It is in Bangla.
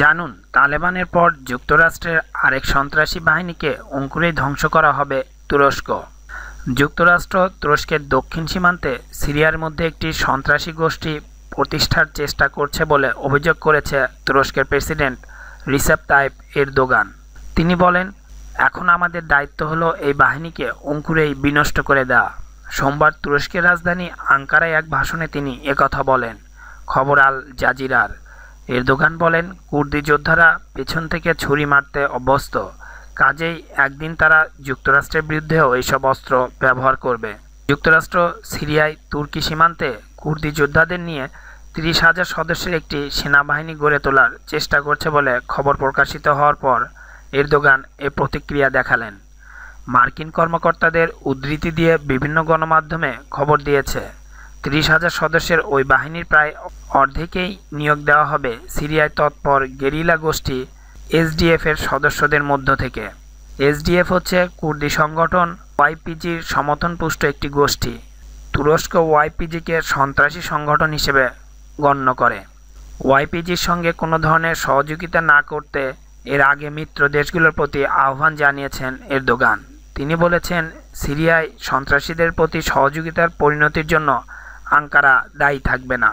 জানুন তালেবানের পর যুক্তরাষ্ট্রের আরেক সন্ত্রাসী বাহিনীকে অঙ্কুরে ধ্বংস করা হবে তুরস্ক যুক্তরাষ্ট্র তুরস্কের দক্ষিণ সীমান্তে সিরিয়ার মধ্যে একটি সন্ত্রাসী গোষ্ঠী প্রতিষ্ঠার চেষ্টা করছে বলে অভিযোগ করেছে তুরস্কের প্রেসিডেন্ট রিসেপ তাইপ দোগান তিনি বলেন এখন আমাদের দায়িত্ব হলো এই বাহিনীকে অঙ্কুরেই বিনষ্ট করে দেওয়া সোমবার তুরস্কের রাজধানী আঙ্কারায় এক ভাষণে তিনি একথা বলেন খবর আল জাজিরার এরদোগান বলেন কুর্দি যোদ্ধারা পেছন থেকে ছুরি মারতে অভ্যস্ত কাজেই একদিন তারা যুক্তরাষ্ট্রের বিরুদ্ধেও এইসব অস্ত্র ব্যবহার করবে যুক্তরাষ্ট্র সিরিয়ায় তুর্কি সীমান্তে কুর্দি যোদ্ধাদের নিয়ে তিরিশ হাজার সদস্যের একটি সেনাবাহিনী গড়ে তোলার চেষ্টা করছে বলে খবর প্রকাশিত হওয়ার পর এরদোগান এ প্রতিক্রিয়া দেখালেন মার্কিন কর্মকর্তাদের উদ্ধৃতি দিয়ে বিভিন্ন গণমাধ্যমে খবর দিয়েছে ত্রিশ হাজার সদস্যের ওই বাহিনীর প্রায় অর্ধেকেই নিয়োগ দেওয়া হবে সিরিয়ায় তৎপর গেরিলা গোষ্ঠী এসডিএফের সদস্যদের মধ্য থেকে এসডিএফ হচ্ছে কুর্দি সংগঠন ওয়াইপিজির সমর্থনপুষ্ট একটি গোষ্ঠী তুরস্ক ওয়াইপিজিকে সন্ত্রাসী সংগঠন হিসেবে গণ্য করে ওয়াইপিজির সঙ্গে কোনো ধরনের সহযোগিতা না করতে এর আগে মিত্র দেশগুলোর প্রতি আহ্বান জানিয়েছেন এরদোগান তিনি বলেছেন সিরিয়ায় সন্ত্রাসীদের প্রতি সহযোগিতার পরিণতির জন্য আঙ্কারা দায়ী থাকবে না